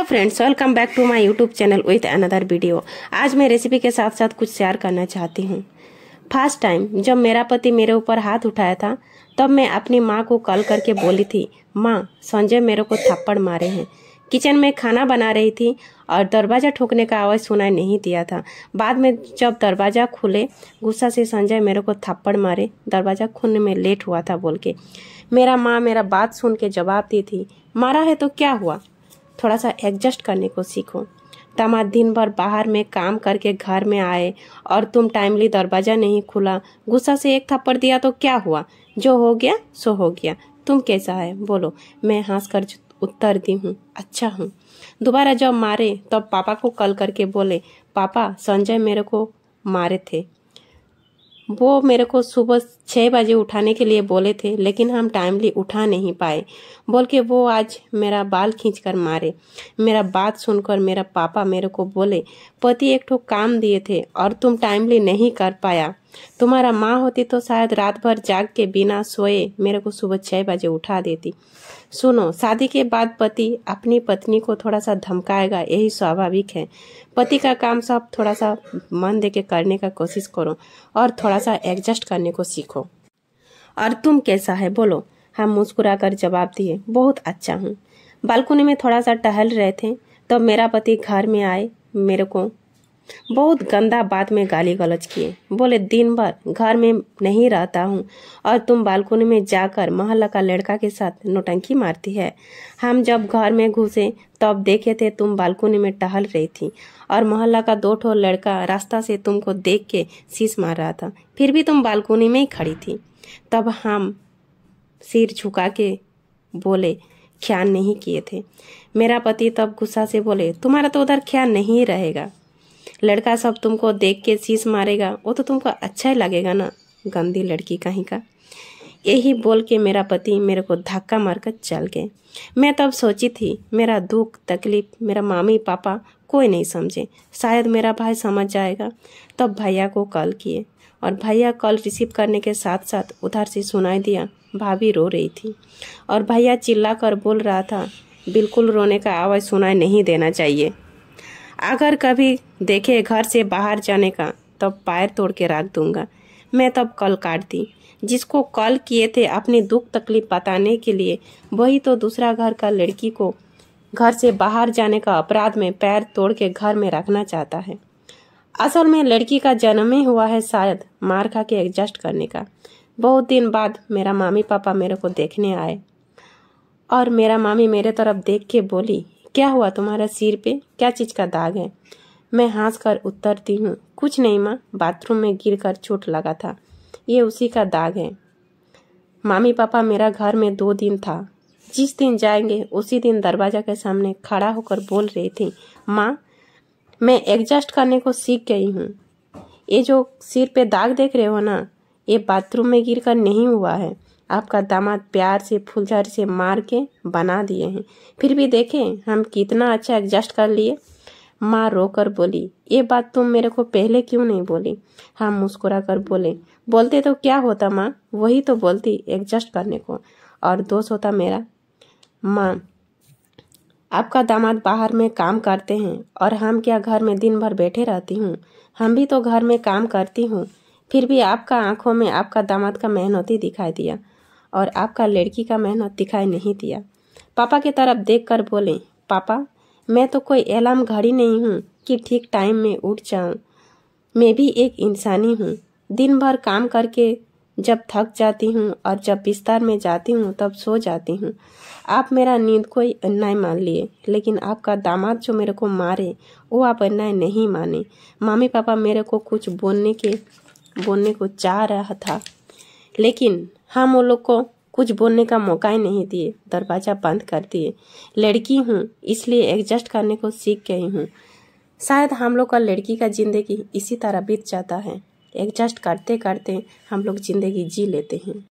hello friends welcome back to my YouTube channel with another video आज मैं recipe के साथ साथ कुछ शेयर करना चाहती हूँ फर्स्ट टाइम जब मेरा पति मेरे ऊपर हाथ उठाया था तब मैं अपनी माँ को कॉल करके बोली थी माँ संजय मेरे को थप्पड़ मारे हैं किचन में खाना बना रही थी और दरवाज़ा ठोकने का आवाज़ सुनाई नहीं दिया था बाद में जब दरवाज़ा खुले गुस्सा से संजय मेरे को थप्पड़ मारे दरवाज़ा खुलने में लेट हुआ था बोल के मेरा माँ मेरा बात सुन के जवाब दी थी मारा है तो क्या हुआ थोड़ा सा एडजस्ट करने को सीखो तमा दिन भर बाहर में काम करके घर में आए और तुम टाइमली दरवाजा नहीं खुला गुस्सा से एक थप्पड़ दिया तो क्या हुआ जो हो गया सो हो गया तुम कैसा है बोलो मैं हंस कर उत्तर दी हूँ अच्छा हूँ दोबारा जब मारे तब तो पापा को कल करके बोले पापा संजय मेरे को मारे थे वो मेरे को सुबह छः बजे उठाने के लिए बोले थे लेकिन हम टाइमली उठा नहीं पाए बोल के वो आज मेरा बाल खींच कर मारे मेरा बात सुनकर मेरा पापा मेरे को बोले पति एक ठो काम दिए थे और तुम टाइमली नहीं कर पाया तुम्हारा माँ होती तो शायद रात भर जाग के बिना सोए मेरे को सुबह छः बजे उठा देती सुनो शादी के बाद पति अपनी पत्नी को थोड़ा सा धमकाएगा यही स्वाभाविक है पति का काम सब थोड़ा सा मन दे के करने का कोशिश करो और थोड़ा सा एडजस्ट करने को सीखो और तुम कैसा है बोलो हम हाँ, मुस्कुरा कर जवाब दिए बहुत अच्छा हूँ बालकुनी में थोड़ा सा टहल रहे थे तब तो मेरा पति घर में आए मेरे को बहुत गंदा बात में गाली गलौज किए बोले दिन भर घर में नहीं रहता हूँ और तुम बालकोनी में जाकर मोहल्ला का लड़का के साथ नोटंकी मारती है हम जब घर में घुसे तब देखे थे तुम बालकोनी में टहल रही थी और मोहल्ला का दो ठो लड़का रास्ता से तुमको देख के शीश मार रहा था फिर भी तुम बालकोनी में ही खड़ी थी तब हम सिर झुका के बोले ख्याल नहीं किए थे मेरा पति तब गुस्सा से बोले तुम्हारा तो उधर ख्याल नहीं रहेगा लड़का सब तुमको देख के शीश मारेगा वो तो तुमको अच्छा ही लगेगा ना गंदी लड़की कहीं का यही बोल के मेरा पति मेरे को धक्का मारकर चल गए मैं तब सोची थी मेरा दुख तकलीफ मेरा मामी पापा कोई नहीं समझे शायद मेरा भाई समझ जाएगा तब भैया को कॉल किए और भैया कॉल रिसीव करने के साथ साथ उधर से सुनाई दिया भाभी रो रही थी और भैया चिल्ला कर बोल रहा था बिल्कुल रोने का आवाज़ सुनाई नहीं देना चाहिए अगर कभी देखे घर से बाहर जाने का तब तो पैर तोड़ के रख दूंगा मैं तब कल काट दी जिसको कल किए थे अपने दुख तकलीफ बताने के लिए वही तो दूसरा घर का लड़की को घर से बाहर जाने का अपराध में पैर तोड़ के घर में रखना चाहता है असल में लड़की का जन्म ही हुआ है शायद मार खा के एडजस्ट करने का बहुत दिन बाद मेरा मामी पापा मेरे को देखने आए और मेरा मामी मेरे तरफ देख के बोली क्या हुआ तुम्हारा सिर पे क्या चीज़ का दाग है मैं हंस कर उतरती हूँ कुछ नहीं माँ बाथरूम में गिर कर चोट लगा था ये उसी का दाग है मामी पापा मेरा घर में दो दिन था जिस दिन जाएंगे उसी दिन दरवाजा के सामने खड़ा होकर बोल रही थी माँ मैं एडजस्ट करने को सीख गई हूँ ये जो सिर पे दाग देख रहे हो ना ये बाथरूम में गिर कर नहीं हुआ है आपका दामाद प्यार से फुलझड़ी से मार के बना दिए हैं फिर भी देखें हम कितना अच्छा एडजस्ट कर लिए माँ रोकर बोली ये बात तुम मेरे को पहले क्यों नहीं बोली हम मुस्कुरा कर बोले बोलते तो क्या होता माँ वही तो बोलती एडजस्ट करने को और दोस्त होता मेरा माँ आपका दामाद बाहर में काम करते हैं और हम क्या घर में दिन भर बैठे रहती हूँ हम भी तो घर में काम करती हूँ फिर भी आपका आंखों में आपका दामाद का मेहनती दिखाई दिया और आपका लड़की का मेहनत दिखाई नहीं दिया पापा की तरफ देख कर बोले पापा मैं तो कोई अलार्म घड़ी नहीं हूँ कि ठीक टाइम में उठ जाऊँ मैं भी एक इंसानी हूँ दिन भर काम करके जब थक जाती हूँ और जब बिस्तर में जाती हूँ तब सो जाती हूँ आप मेरा नींद कोई अन्याय मान लिए लेकिन आपका दामाद जो मेरे को मारे वो आप अन्याय नहीं माने मामी पापा मेरे को कुछ बोलने के बोलने को चाह रहा था लेकिन हम हाँ, उन लोग को कुछ बोलने का मौका ही नहीं दिए दरवाजा बंद कर दिए लड़की हूँ इसलिए एडजस्ट करने को सीख गई हूँ शायद हम लोग का लड़की का जिंदगी इसी तरह बीत जाता है एडजस्ट करते करते हम लोग जिंदगी जी लेते हैं